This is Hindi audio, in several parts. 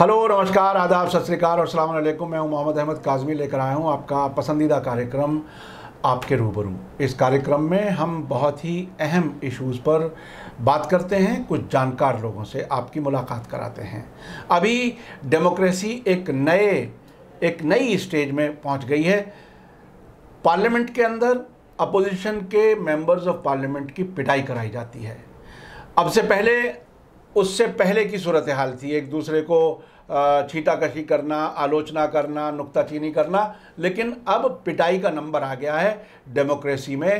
हेलो नमस्कार आदाब सत श्रीकाल और सलाम अलैकुम मैं मोहम्मद अहमद काजमी लेकर आया हूं आपका पसंदीदा कार्यक्रम आपके रूबरू इस कार्यक्रम में हम बहुत ही अहम इश्यूज़ पर बात करते हैं कुछ जानकार लोगों से आपकी मुलाकात कराते हैं अभी डेमोक्रेसी एक नए एक नई स्टेज में पहुंच गई है पार्लियामेंट के अंदर अपोजिशन के मेंबर्स ऑफ पार्लियामेंट की पिटाई कराई जाती है अब से पहले उससे पहले की सूरत हाल थी एक दूसरे को छीटाकशी करना आलोचना करना नुकताचीनी करना लेकिन अब पिटाई का नंबर आ गया है डेमोक्रेसी में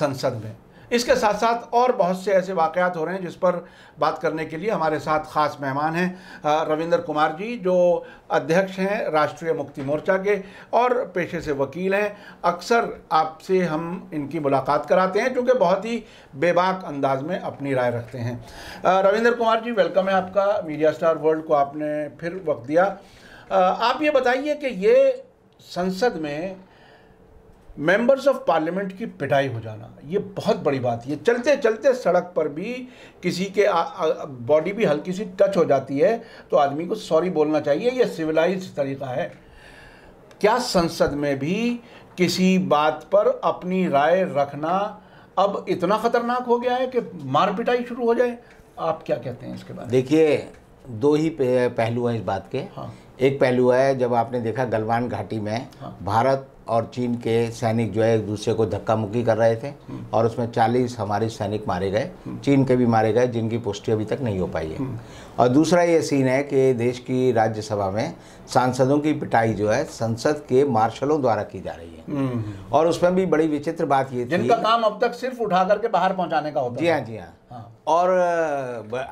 संसद में इसके साथ साथ और बहुत से ऐसे वाकयात हो रहे हैं जिस पर बात करने के लिए हमारे साथ ख़ास मेहमान हैं रविंद्र कुमार जी जो अध्यक्ष हैं राष्ट्रीय मुक्ति मोर्चा के और पेशे से वकील हैं अक्सर आपसे हम इनकी मुलाकात कराते हैं क्योंकि बहुत ही बेबाक अंदाज में अपनी राय रखते हैं रविंद्र कुमार जी वेलकम है आपका मीडिया स्टार वर्ल्ड को आपने फिर वक्त दिया आप ये बताइए कि ये संसद में मेंबर्स ऑफ पार्लियामेंट की पिटाई हो जाना ये बहुत बड़ी बात है चलते चलते सड़क पर भी किसी के बॉडी भी हल्की सी टच हो जाती है तो आदमी को सॉरी बोलना चाहिए यह सिविलाइज तरीका है क्या संसद में भी किसी बात पर अपनी राय रखना अब इतना ख़तरनाक हो गया है कि मार पिटाई शुरू हो जाए आप क्या कहते हैं इसके बारे में देखिए दो ही पहलू हैं इस बात के हाँ। एक पहलू है जब आपने देखा गलवान घाटी में हाँ। भारत और चीन के सैनिक जो है एक दूसरे को धक्का मुक्की कर रहे थे हम्म। और उसमें 40 हमारे सैनिक मारे गए हम्म। चीन के भी मारे गए जिनकी पुष्टि अभी तक नहीं हो पाई है हम्म। और दूसरा ये सीन है कि देश की राज्यसभा में सांसदों की पिटाई जो है संसद के मार्शलों द्वारा की जा रही है और उसमें भी बड़ी विचित्र बात ये थी जिनका काम अब तक सिर्फ उठा करके बाहर पहुँचाने का होता जी हाँ जी हाँ, हाँ। और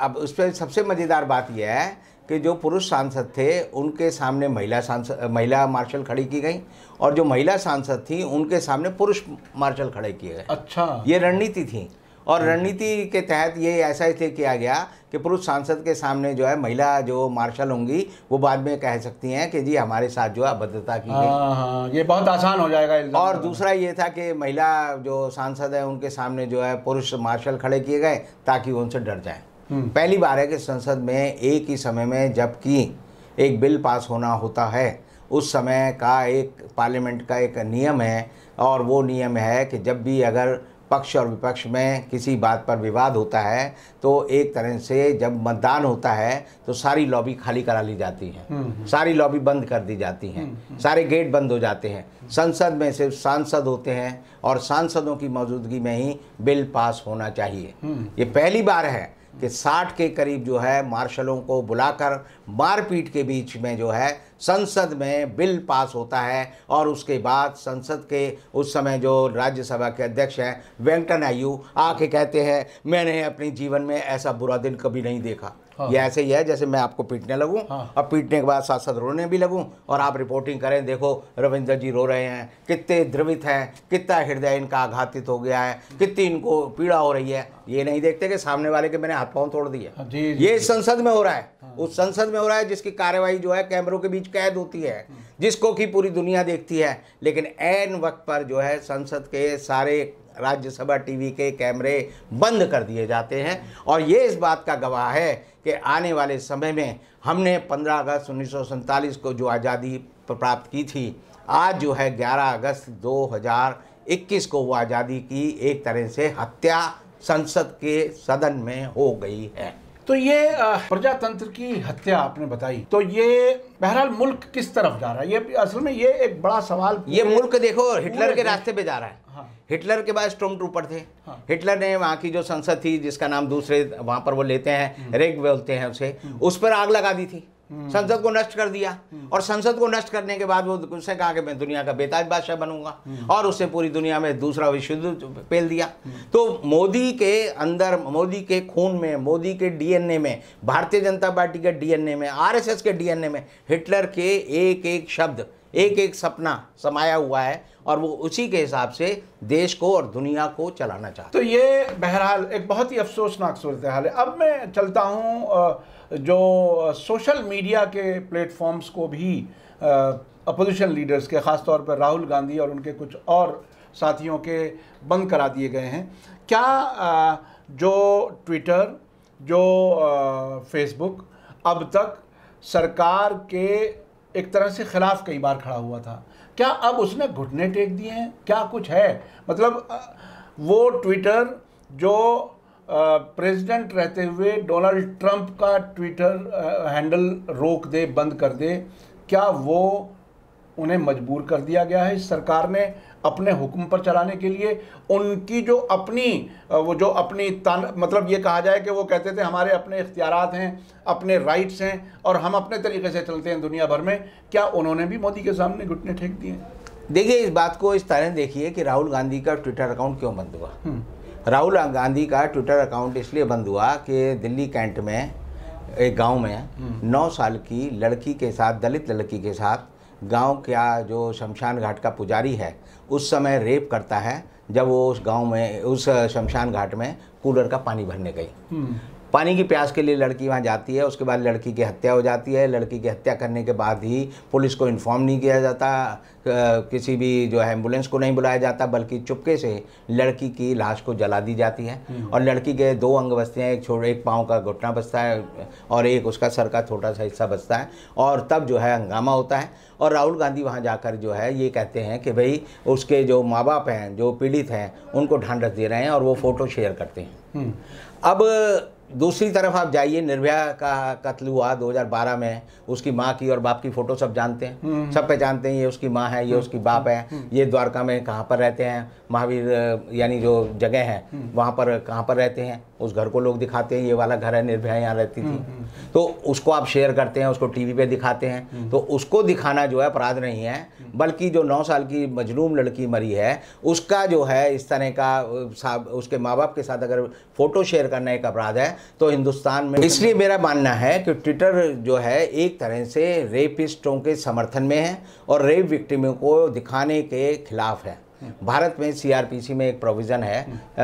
अब उस पर सबसे मज़ेदार बात यह है कि जो पुरुष सांसद थे उनके सामने महिला सांसद महिला मार्शल खड़ी की गई और जो महिला सांसद थी उनके सामने पुरुष मार्शल खड़े किए गए अच्छा ये रणनीति थी और हाँ। रणनीति के तहत ये ऐसा इसलिए किया गया कि पुरुष सांसद के सामने जो है महिला जो मार्शल होंगी वो बाद में कह सकती हैं कि जी हमारे साथ जो है अभद्रता की गई हाँ, हाँ, ये बहुत आसान हो जाएगा और दूसरा ये था कि महिला जो सांसद है उनके सामने जो है पुरुष मार्शल खड़े किए गए ताकि उनसे डर जाएँ हम्म। पहली बार है कि संसद में एक ही समय में जबकि एक बिल पास होना होता है उस समय का एक पार्लियामेंट का एक नियम है और वो नियम है कि जब भी अगर पक्ष और विपक्ष में किसी बात पर विवाद होता है तो एक तरह से जब मतदान होता है तो सारी लॉबी खाली करा ली जाती है हम्म, हम्म। सारी लॉबी बंद कर दी जाती हैं सारे गेट बंद हो जाते हैं संसद में सिर्फ सांसद होते हैं और सांसदों की मौजूदगी में ही बिल पास होना चाहिए ये पहली बार है कि साठ के करीब जो है मार्शलों को बुलाकर मारपीट के बीच में जो है संसद में बिल पास होता है और उसके बाद संसद के उस समय जो राज्यसभा के अध्यक्ष हैं वेंकटन नायडू आके कहते हैं मैंने अपने जीवन में ऐसा बुरा दिन कभी नहीं देखा हाँ। ये ऐसे ही है जैसे मैं आपको पीटने लगूँ हाँ। अब पीटने के बाद साथ साथ रोने भी लगूँ और आप रिपोर्टिंग करें देखो रविंदर जी रो रहे हैं कितने द्रवित हैं कितना हृदय इनका आघातित हो गया है कितनी इनको पीड़ा हो रही है ये नहीं देखते कि सामने वाले के मैंने हाथ पाँव तोड़ दिया हाँ, ये संसद में हो रहा है हाँ। उस संसद में हो रहा है जिसकी कार्यवाही जो है कैमरों के बीच कैद होती है जिसको कि पूरी दुनिया देखती है लेकिन एन वक्त पर जो है संसद के सारे राज्यसभा टीवी के कैमरे बंद कर दिए जाते हैं और ये इस बात का गवाह है कि आने वाले समय में हमने 15 अगस्त उन्नीस को जो आज़ादी प्राप्त की थी आज जो है 11 अगस्त 2021 को वो आज़ादी की एक तरह से हत्या संसद के सदन में हो गई है तो ये प्रजातंत्र की हत्या आपने बताई तो ये बहरहाल मुल्क किस तरफ जा रहा है ये असल में ये एक बड़ा सवाल ये मुल्क देखो हिटलर के रास्ते पे जा रहा है हाँ। हिटलर के बाद स्ट्रोम ट्रूपर थे हाँ। हिटलर ने वहाँ की जो संसद थी जिसका नाम दूसरे वहाँ पर वो लेते हैं हम्म। रेग बोलते हैं उसे हम्म। उस पर आग लगा दी थी संसद को नष्ट कर दिया और संसद को नष्ट करने के बाद वो उससे कहा कि मैं दुनिया का बेताज बादशाह बनूंगा और उसने पूरी दुनिया में दूसरा विश्व युद्ध दिया तो मोदी के अंदर मोदी के खून में मोदी के डीएनए में भारतीय जनता पार्टी के डीएनए में आरएसएस के डीएनए में हिटलर के एक एक शब्द एक एक सपना समाया हुआ है और वो उसी के हिसाब से देश को और दुनिया को चलाना चाहते तो ये बहरहाल एक बहुत ही अफसोसनाक सूरत हाल है अब मैं चलता हूँ जो सोशल मीडिया के प्लेटफॉर्म्स को भी अपोजिशन लीडर्स के ख़ास तौर पर राहुल गांधी और उनके कुछ और साथियों के बंद करा दिए गए हैं क्या जो ट्विटर जो फेसबुक अब तक सरकार के एक तरह से ख़िलाफ़ कई बार खड़ा हुआ था क्या अब उसने घुटने टेक दिए हैं क्या कुछ है मतलब वो ट्विटर जो प्रेसिडेंट रहते हुए डोनाल्ड ट्रंप का ट्विटर हैंडल रोक दे बंद कर दे क्या वो उन्हें मजबूर कर दिया गया है सरकार ने अपने हुक्म पर चलाने के लिए उनकी जो अपनी वो जो अपनी तान मतलब ये कहा जाए कि वो कहते थे हमारे अपने इख्तियार हैं अपने राइट्स हैं और हम अपने तरीके से चलते हैं दुनिया भर में क्या उन्होंने भी मोदी के सामने घुटने ठेक दिए देखिए इस बात को इस तरह देखिए कि राहुल गांधी का ट्विटर अकाउंट क्यों बंद हुआ हम्म। राहुल गांधी का ट्विटर अकाउंट इसलिए बंद हुआ कि दिल्ली कैंट में एक गांव में हम्म। नौ साल की लड़की के साथ दलित लड़की के साथ गांव का जो शमशान घाट का पुजारी है उस समय रेप करता है जब वो उस गांव में उस शमशान घाट में कूलर का पानी भरने गई हम्म। पानी की प्यास के लिए लड़की वहाँ जाती है उसके बाद लड़की की हत्या हो जाती है लड़की की हत्या करने के बाद ही पुलिस को इन्फॉर्म नहीं किया जाता किसी भी जो है एम्बुलेंस को नहीं बुलाया जाता बल्कि चुपके से लड़की की लाश को जला दी जाती है हम्म। और लड़की के दो अंग बचते हैं एक छोटे एक पाँव का घुटना बचता है और एक उसका सर का छोटा सा हिस्सा बचता है और तब जो है हंगामा होता है और राहुल गांधी वहाँ जाकर जो है ये कहते हैं कि भाई उसके जो माँ बाप हैं जो पीड़ित हैं उनको ढांढस दे रहे हैं और वो फ़ोटो शेयर करते हैं हम्म। अब दूसरी तरफ आप जाइए निर्भया का कत्ल हुआ 2012 में उसकी माँ की और बाप की फ़ोटो सब जानते हैं हम्म। सब पहचानते हैं ये उसकी माँ है ये हम्म। उसकी बाप है हम्म। ये द्वारका में कहाँ पर रहते हैं महावीर यानी जो जगह है वहाँ पर कहाँ पर रहते हैं उस घर को लोग दिखाते हैं ये वाला घर है निर्भया यहाँ रहती थी तो उसको आप शेयर करते हैं उसको टी वी दिखाते हैं तो उसको दिखाना जो है अपराध नहीं है बल्कि जो नौ साल की मजलूम लड़की मरी है उसका जो है इस तरह का उसके माँ बाप के साथ अगर फ़ोटो शेयर करना एक अपराध है तो हिंदुस्तान में इसलिए मेरा मानना है कि ट्विटर जो है एक तरह से रेपिस्टों के समर्थन में है और रेप विक्टिमों को दिखाने के खिलाफ है भारत में सीआरपीसी में एक प्रोविज़न है वो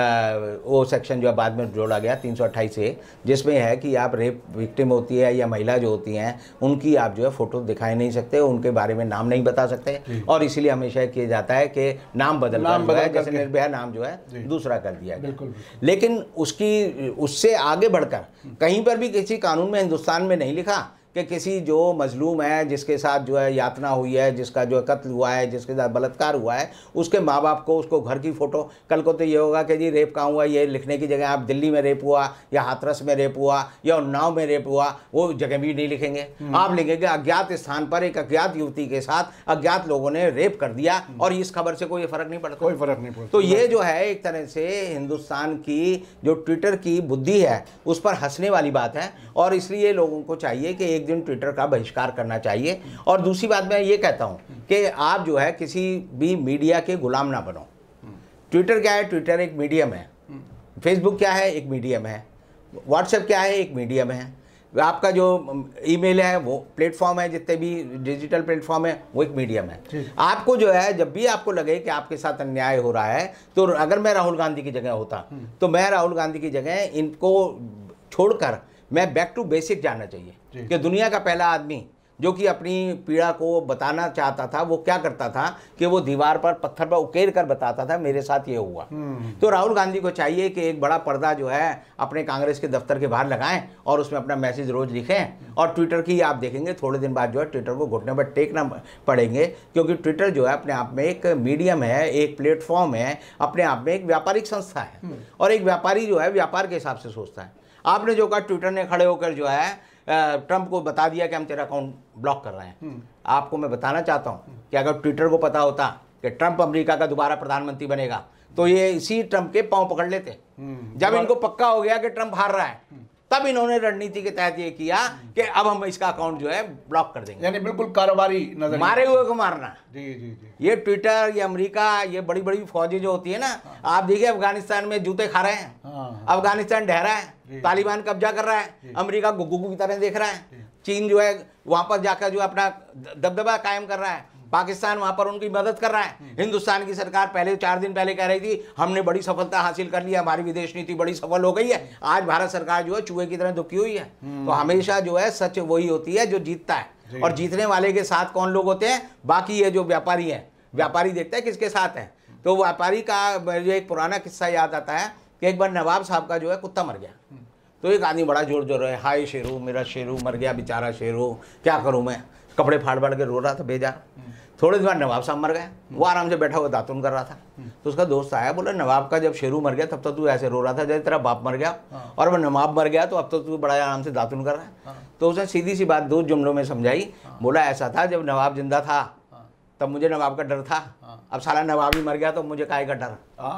हम्म। सेक्शन जो है बाद में जोड़ा गया तीन ए जिसमें है कि आप रेप विक्टिम होती है या महिला जो होती हैं उनकी आप जो है फ़ोटो दिखाई नहीं सकते उनके बारे में नाम नहीं बता सकते और इसीलिए हमेशा किया जाता है कि नाम बदल नाम बदल जैसे निर्भया नाम जो है दूसरा कर दिया गया लेकिन उसकी उससे आगे बढ़कर हम्म। कहीं पर भी किसी कानून में हिंदुस्तान में नहीं लिखा कि किसी जो मजलूम है जिसके साथ जो है यातना हुई है जिसका जो कत्ल हुआ है जिसके साथ बलात्कार हुआ है उसके माँ बाप को उसको घर की फ़ोटो कल को तो ये होगा कि जी रेप कहाँ हुआ ये लिखने की जगह आप दिल्ली में रेप हुआ या हाथरस में रेप हुआ या उन्नाव में रेप हुआ वो जगह भी नहीं लिखेंगे हम्म। आप लिखेंगे अज्ञात स्थान पर एक अज्ञात युवती के साथ अज्ञात लोगों ने रेप कर दिया हम्म। और इस खबर से कोई फर्क नहीं पड़ता कोई फर्क नहीं पड़ता तो ये जो है एक तरह से हिंदुस्तान की जो ट्विटर की बुद्धि है उस पर हंसने वाली बात है और इसलिए लोगों को चाहिए कि एक दिन ट्विटर का बहिष्कार करना चाहिए और दूसरी बात मैं ये कहता हूँ कि आप जो है किसी भी मीडिया के गुलाम ना बनो ट्विटर क्या है ट्विटर एक मीडियम है फेसबुक क्या है एक मीडियम है व्हाट्सएप क्या है एक मीडियम है आपका जो ईमेल है वो प्लेटफॉर्म है जितने भी डिजिटल प्लेटफॉर्म है वो एक मीडियम है आपको जो है जब भी आपको लगे कि आपके साथ अन्याय हो रहा है तो अगर मैं राहुल गांधी की जगह होता हम्म। तो मैं राहुल गांधी की जगह इनको छोड़कर मैं बैक टू बेसिक जाना चाहिए कि दुनिया का पहला आदमी जो कि अपनी पीड़ा को बताना चाहता था वो क्या करता था कि वो दीवार पर पत्थर पर उकेर कर बताता था मेरे साथ ये हुआ हम्म। तो राहुल गांधी को चाहिए कि एक बड़ा पर्दा जो है अपने कांग्रेस के दफ्तर के बाहर लगाएं और उसमें अपना मैसेज रोज लिखें और ट्विटर की आप देखेंगे थोड़े दिन बाद जो है ट्विटर को घुटने पर टेकना पड़ेंगे क्योंकि ट्विटर जो है अपने आप में एक मीडियम है एक प्लेटफॉर्म है अपने आप में एक व्यापारिक संस्था है हम्म। और एक व्यापारी जो है व्यापार के हिसाब से सोचता है आपने जो कहा ट्विटर ने खड़े होकर जो है ट्रंप को बता दिया कि हम तेरा अकाउंट ब्लॉक कर रहे हैं हम्म। आपको मैं बताना चाहता हूं हम्म। कि अगर ट्विटर को पता होता कि ट्रंप अमेरिका का दोबारा प्रधानमंत्री बनेगा तो ये इसी ट्रंप के पांव पकड़ लेते हम्म। जब इनको पक्का हो गया कि ट्रंप हार रहा है तब इन्होंने रणनीति के तहत ये किया हम्म। कि अब हम इसका अकाउंट जो है ब्लॉक कर देंगे यानी बिल्कुल कारोबारी नजर मारे हुए को मारना जी जी जी ये ट्विटर ये अमेरिका ये बड़ी बड़ी फौजी जो होती है ना हाँ। आप देखिए अफगानिस्तान में जूते खा रहे हैं हाँ।, हाँ। अफगानिस्तान ढहरा है तालिबान कब्जा कर रहा है अमरीका गुगू की तरह देख रहा है चीन जो है वहां पर जाकर जो अपना दबदबा कायम कर रहा है पाकिस्तान वहां पर उनकी मदद कर रहा है हम्म। हिंदुस्तान की सरकार पहले चार दिन पहले कह रही थी हमने बड़ी सफलता हासिल कर ली है हमारी विदेश नीति बड़ी सफल हो गई है हम्म। आज भारत सरकार जो है चूहे की तरह दुखी हुई है हम्म। तो हमेशा जो है सच वही होती है जो जीतता है और जीतने वाले के साथ कौन लोग होते हैं बाकी ये जो व्यापारी है व्यापारी देखता है किसके साथ है तो व्यापारी का जो एक पुराना किस्सा याद आता है कि एक बार नवाब साहब का जो है कुत्ता मर गया तो एक आदमी बड़ा जोर जोर है हाय शेरू मेरा शेरू मर गया बेचारा शेरू क्या करूँ मैं कपड़े फाड़ फाड़ के रो रहा था भेजा थोड़े दिन बाद नवाब साहब मर गए वो हम्म। आराम से बैठा हुआ दातुन कर रहा था हम्म। तो उसका दोस्त आया बोला नवाब का जब शेरू मर गया तब तो तू ऐसे रो रहा था जैसे तेरा बाप मर गया हाँ। और वह नवाब मर गया तो अब तो तू बड़ा आराम से दातुन कर रहा है हाँ। तो उसने सीधी सी बात दो जुमलों में समझाई हाँ। बोला ऐसा था जब नवाब जिंदा था तब मुझे नवाब का डर था अब सारा नवाब ही मर गया तो मुझे काय का डर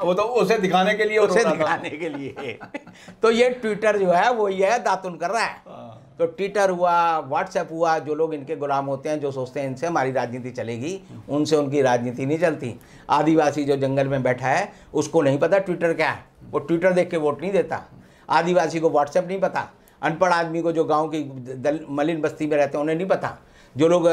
वो तो उसे दिखाने के लिए उसे दिखाने के लिए तो ये ट्विटर जो है वो ये दातुन कर रहा है तो ट्विटर हुआ व्हाट्सएप हुआ जो लोग इनके गुलाम होते हैं जो सोचते हैं इनसे हमारी राजनीति चलेगी उनसे उनकी राजनीति नहीं चलती आदिवासी जो जंगल में बैठा है उसको नहीं पता ट्विटर क्या है वो ट्विटर देख के वोट नहीं देता आदिवासी को व्हाट्सएप नहीं पता अनपढ़ आदमी को जो गांव की दल मलिन बस्ती में रहते हैं उन्हें नहीं पता जो लोग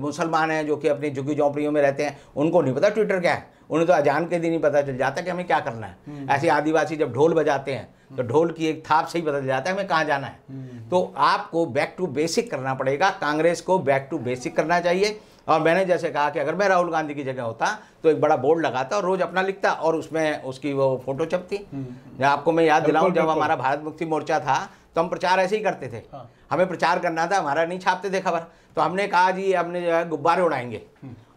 मुसलमान हैं जो कि अपनी झुग्गी झोंपड़ियों में रहते हैं उनको नहीं पता ट्विटर क्या है उन्हें तो अजान के दिन ही पता चल जाता कि हमें क्या करना है हम्म। ऐसे आदिवासी जब ढोल बजाते हैं तो ढोल की एक थाप से ही बदल जाता है हमें कहाँ जाना है हम्म, हम्म। तो आपको बैक टू बेसिक करना पड़ेगा कांग्रेस को बैक टू बेसिक करना चाहिए और मैंने जैसे कहा कि अगर मैं राहुल गांधी की जगह होता तो एक बड़ा बोर्ड लगाता और रोज अपना लिखता और उसमें उसकी वो फोटो छपती हम्म, आपको मैं याद दिलाऊं जब हमारा भारत मुक्ति मोर्चा था तो हम प्रचार ऐसे ही करते थे हाँ। हमें प्रचार करना था हमारा नहीं छापते थे खबर तो हमने कहा जी हमने जो है गुब्बारे उड़ाएंगे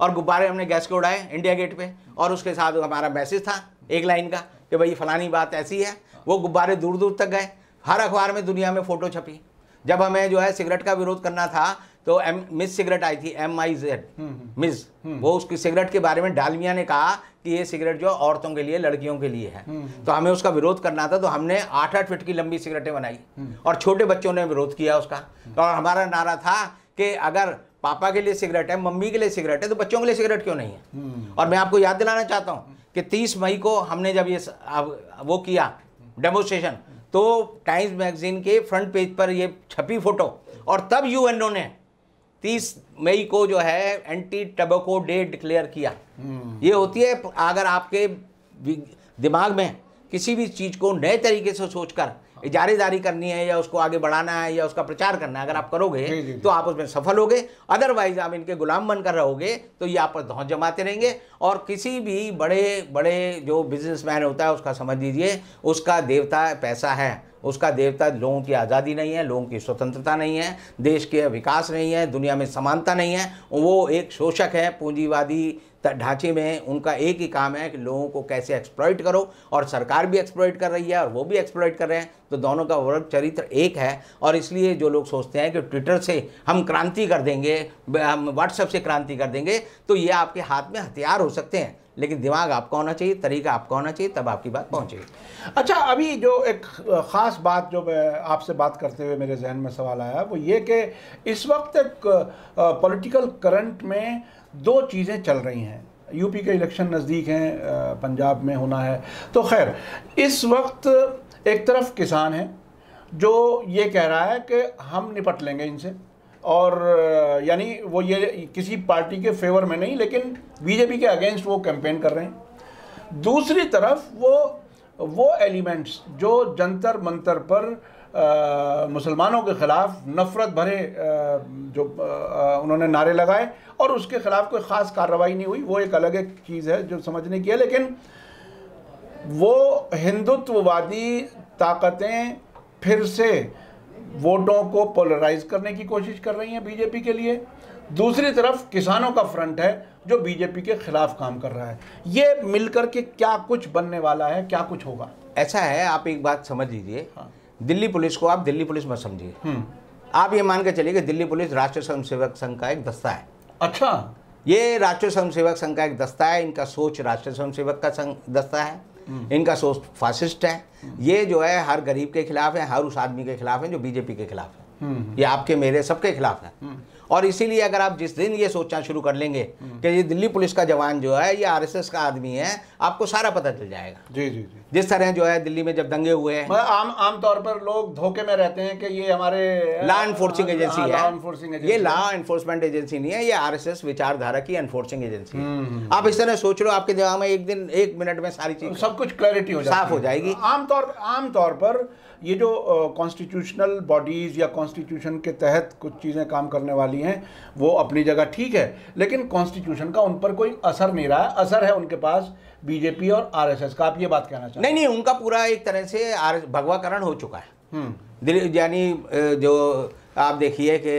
और गुब्बारे हमने गैस के उड़ाए इंडिया गेट पे और उसके साथ हमारा मैसेज था एक लाइन का कि भाई फलानी बात ऐसी है वो गुब्बारे दूर दूर तक गए हर अखबार में दुनिया में फ़ोटो छपी जब हमें जो है सिगरेट का विरोध करना था तो एम मिस सिगरेट आई थी M I Z hmm, hmm, hmm. Miss वो उसकी सिगरेट के बारे में डालमिया ने कहा कि ये सिगरेट जो औरतों के लिए लड़कियों के लिए है तो हमें उसका विरोध करना था तो हमने आठ आठ फिट की लंबी सिगरेटें बनाई और छोटे बच्चों ने विरोध किया उसका और हमारा नारा था कि अगर पापा के लिए सिगरेट है मम्मी के लिए सिगरेट है तो बच्चों के लिए सिगरेट क्यों नहीं है और मैं आपको याद दिलाना चाहता हूँ कि तीस मई को हमने जब ये वो किया डेमोस्ट्रेशन तो टाइम्स मैगजीन के फ्रंट पेज पर ये छपी फोटो और तब यूएनओ ने तीस मई को जो है एंटी टबको डे डिक्लेयर किया हम्म। ये होती है अगर आपके दिमाग में किसी भी चीज़ को नए तरीके से सोचकर इजारेदारी करनी है या उसको आगे बढ़ाना है या उसका प्रचार करना है अगर आप करोगे जी, जी, तो आप उसमें सफल होगे अदरवाइज आप इनके गुलाम बनकर रहोगे तो ये आप धौस जमाते रहेंगे और किसी भी बड़े बड़े जो बिजनेसमैन होता है उसका समझ लीजिए उसका देवता पैसा है उसका देवता लोगों की आज़ादी नहीं है लोगों की स्वतंत्रता नहीं है देश के विकास नहीं है दुनिया में समानता नहीं है वो एक शोषक है पूंजीवादी ढांचे में उनका एक ही काम है कि लोगों को कैसे एक्सप्लॉयट करो और सरकार भी एक्सप्लॉयट कर रही है और वो भी एक्सप्लॉयट कर रहे हैं तो दोनों का वर्ग चरित्र एक है और इसलिए जो लोग सोचते हैं कि ट्विटर से हम क्रांति कर देंगे हम व्हाट्सएप से क्रांति कर देंगे तो ये आपके हाथ में हथियार हो सकते हैं लेकिन दिमाग आपका होना चाहिए तरीका आपका होना चाहिए तब आपकी बात पहुँचेगी अच्छा अभी जो एक ख़ास बात जो मैं आपसे बात करते हुए मेरे जहन में सवाल आया वो ये कि इस वक्त एक पॉलिटिकल करंट में दो चीज़ें चल रही हैं यूपी के इलेक्शन नज़दीक हैं पंजाब में होना है तो खैर इस वक्त एक तरफ किसान हैं जो ये कह रहा है कि हम निपट लेंगे इनसे और यानी वो ये किसी पार्टी के फेवर में नहीं लेकिन बीजेपी के अगेंस्ट वो कैंपेन कर रहे हैं दूसरी तरफ वो वो एलिमेंट्स जो जंतर मंतर पर मुसलमानों के ख़िलाफ़ नफ़रत भरे आ, जो आ, उन्होंने नारे लगाए और उसके ख़िलाफ़ कोई ख़ास कार्रवाई नहीं हुई वो एक अलग एक चीज़ है जो समझने की है लेकिन वो हिंदुत्ववादी ताकतें फिर से वोटों को पोलराइज करने की कोशिश कर रही हैं बीजेपी के लिए दूसरी तरफ किसानों का फ्रंट है जो बीजेपी के खिलाफ काम कर रहा है ये मिलकर के क्या कुछ बनने वाला है क्या कुछ होगा ऐसा है आप एक बात समझ लीजिए हाँ। दिल्ली पुलिस को आप दिल्ली पुलिस मत समझिए हम्म। आप ये मान के चलिए कि दिल्ली पुलिस राष्ट्रीय स्वयंसेवक संघ का एक दस्ता है अच्छा ये राष्ट्रीय स्वयंसेवक संघ का एक दस्ता है इनका सोच राष्ट्रीय स्वयंसेवक का दस्ता है इनका सोच फासिस्ट है ये जो है हर गरीब के खिलाफ है हर उस आदमी के खिलाफ है जो बीजेपी के खिलाफ है ये आपके मेरे सबके खिलाफ है और इसीलिए अगर आप जिस दिन ये सोचना शुरू कर लेंगे कि ये दिल्ली पुलिस का जवान जो है ये आरएसएस का आदमी है आपको सारा पता चल जाएगा जी जी जी जिस तरह जो है दिल्ली में जब दंगे हुए हैं मतलब आम तौर पर लोग धोखे में रहते हैं कि ये हमारे लॉ एनफोर्सिंग एजेंसी है ये लॉ एनफोर्समेंट एजेंसी नहीं है ये आर विचारधारा की एनफोर्सिंग हम्म, एजेंसी हम्म, आप हम्म। इस तरह सोच लो आपके दिमाग में एक दिन एक मिनट में सारी चीज सब कुछ क्लैरिटी साफ हो जाएगी आमतौर आमतौर पर ये जो कॉन्स्टिट्यूशनल बॉडीज़ या कॉन्स्टिट्यूशन के तहत कुछ चीज़ें काम करने वाली हैं वो अपनी जगह ठीक है लेकिन कॉन्स्टिट्यूशन का उन पर कोई असर नहीं रहा असर है उनके पास बीजेपी और आरएसएस का आप ये बात कहना चाहते नहीं नहीं उनका पूरा एक तरह से आर भगवाकरण हो चुका है हम्म। यानी जो आप देखिए कि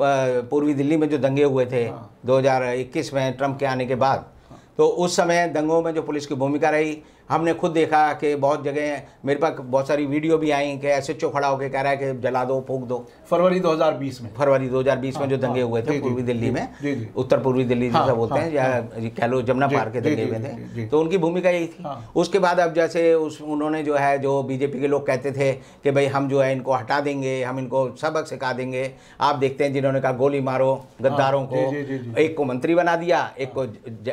पूर्वी दिल्ली में जो दंगे हुए थे हाँ। 2021 में ट्रंप के आने के बाद हाँ। तो उस समय दंगों में जो पुलिस की भूमिका रही हमने खुद देखा कि बहुत जगह मेरे पास बहुत सारी वीडियो भी आई कि एस एच ओ खड़ा होकर कह रहा है कि जला दो फूक दो फरवरी 2020 में फरवरी 2020 में हाँ, जो दंगे हाँ। हुए थे पूर्वी दिल्ली में उत्तर पूर्वी हाँ, दिल्ली जैसा बोलते हैं या कह लो जमुना पार के दंगे हुए थे तो उनकी भूमिका यही थी उसके बाद अब जैसे उस उन्होंने जो है जो बीजेपी के लोग कहते थे कि भाई हम जो है इनको हटा देंगे हम इनको सबक सिखा देंगे आप देखते हैं जिन्होंने कहा गोली मारो गद्दारों को एक को मंत्री बना दिया एक को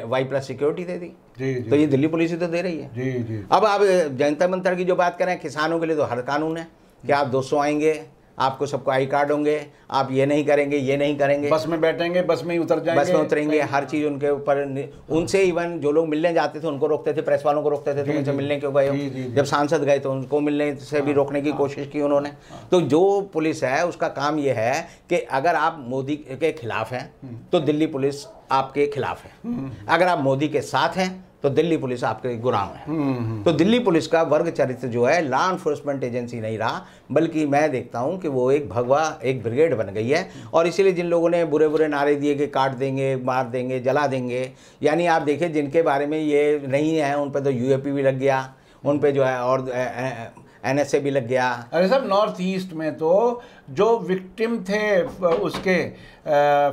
वाई प्लस सिक्योरिटी दे दी तो ये दिल्ली पुलिस ही तो दे रही है जी जी अब आप जनता मंत्र की जो बात करें किसानों के लिए तो हर कानून है कि आप 200 आएंगे आपको सबको आई कार्ड होंगे आप ये नहीं करेंगे ये नहीं करेंगे बस में बैठेंगे बस में ही उतर जाएंगे बस में उतरेंगे हर चीज़ उनके ऊपर उनसे इवन जो लोग मिलने जाते थे उनको रोकते थे प्रेस वालों को रोकते थे तो उनसे मिलने क्यों गए जब सांसद गए तो उनको मिलने से भी हाँ, रोकने की हाँ। कोशिश की उन्होंने हाँ। तो जो पुलिस है उसका काम यह है कि अगर आप मोदी के खिलाफ हैं हम्म। तो दिल्ली पुलिस आपके खिलाफ है हम्म। अगर आप मोदी के साथ हैं तो दिल्ली पुलिस आपके गुनाम है हम्म। तो दिल्ली पुलिस का वर्ग चरित्र जो है लॉ इन्फोर्समेंट एजेंसी नहीं रहा बल्कि मैं देखता हूं कि वो एक भगवा एक ब्रिगेड बन गई है और इसीलिए जिन लोगों ने बुरे बुरे नारे दिए कि काट देंगे मार देंगे जला देंगे यानी आप देखिए जिनके बारे में ये नहीं है उन पर तो यू भी लग गया उन पर जो है और एन भी लग गया अरे सब नॉर्थ ईस्ट में तो जो विक्टिम थे उसके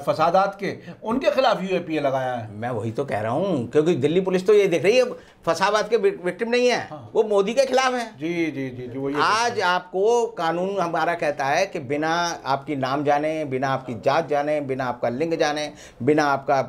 फसादात के उनके खिलाफ यू लगाया है मैं वही तो कह रहा हूँ क्योंकि दिल्ली पुलिस तो ये देख रही है फसाबाद के विक्टिम नहीं है हाँ। वो मोदी के खिलाफ है जी जी जी जी वो ये आज आपको कानून हमारा कहता है कि बिना आपकी नाम जाने बिना आपकी जात जाने बिना आपका लिंग जाने बिना आपका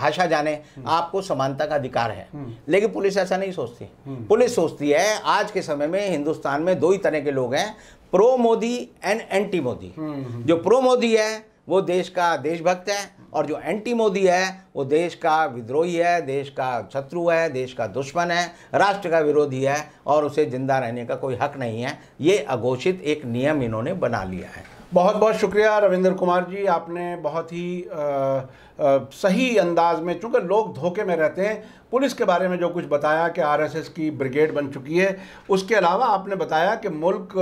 भाषा जाने हम्म। आपको समानता का अधिकार है हम्म। लेकिन पुलिस ऐसा नहीं सोचती हम्म। पुलिस सोचती है आज के समय में हिंदुस्तान में दो ही तरह के लोग हैं pro Modi and anti Modi hmm, hmm. जो प्रो मोदी है वो देश का देशभक्त है और जो एंटी मोदी है वो देश का विद्रोही है देश का शत्रु है देश का दुश्मन है राष्ट्र का विरोधी है और उसे जिंदा रहने का कोई हक नहीं है ये अघोषित एक नियम इन्होंने बना लिया है बहुत बहुत शुक्रिया रविंद्र कुमार जी आपने बहुत ही आ, आ, सही अंदाज में चूँकि लोग धोखे में रहते हैं पुलिस के बारे में जो कुछ बताया कि आरएसएस की ब्रिगेड बन चुकी है उसके अलावा आपने बताया कि मुल्क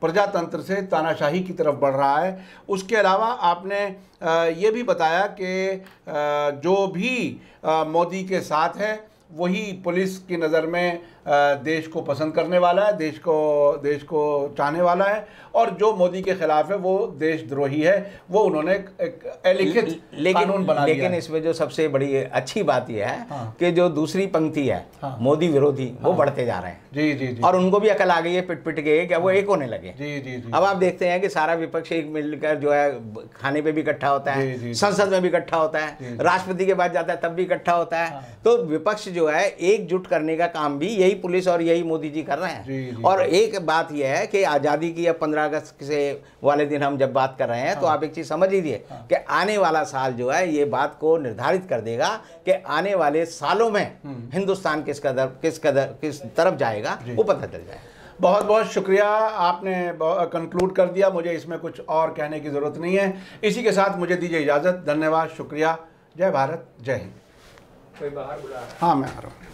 प्रजातंत्र से तानाशाही की तरफ बढ़ रहा है उसके अलावा आपने ये भी बताया कि जो भी मोदी के साथ है वही पुलिस की नज़र में देश को पसंद करने वाला है देश को देश को चाहने वाला है और जो मोदी के खिलाफ है वो देशद्रोही है वो उन्होंने एक अलिखित कानून बना लेकिन इसमें जो सबसे बड़ी अच्छी बात यह है हाँ। कि जो दूसरी पंक्ति है हाँ। मोदी विरोधी हाँ। वो बढ़ते जा रहे हैं जी जी जी और उनको भी अकल आ गई है पिट पिट क्या वो हाँ। एक होने लगे जी जी जी अब आप देखते हैं कि सारा विपक्ष एक मिलकर जो है खाने पे भी इकट्ठा होता है संसद में भी इकट्ठा होता है राष्ट्रपति के पास जाता है तब भी इकट्ठा होता है हाँ। तो विपक्ष जो है एकजुट करने का काम भी यही यही पुलिस और यही मोदी जी कर रहे हैं जी, जी, और एक बात यह है कि आज़ादी की अब पंद्रह अगस्त से वाले दिन हम जब बात कर रहे हैं तो हाँ। तो आप एक चीज़ समझ लीजिए हाँ। कि आने वाला साल जो है ये बात को निर्धारित कर देगा कि आने वाले सालों में हम्म। हिंदुस्तान किस कदर किस कदर किस तरफ जाएगा वो पता चल जाएगा बहुत बहुत शुक्रिया आपने कंक्लूड कर दिया मुझे इसमें कुछ और कहने की ज़रूरत नहीं है इसी के साथ मुझे दीजिए इजाज़त धन्यवाद शुक्रिया जय भारत जय हिंद कोई बाहर बुला हाँ मैं आ रहा हूँ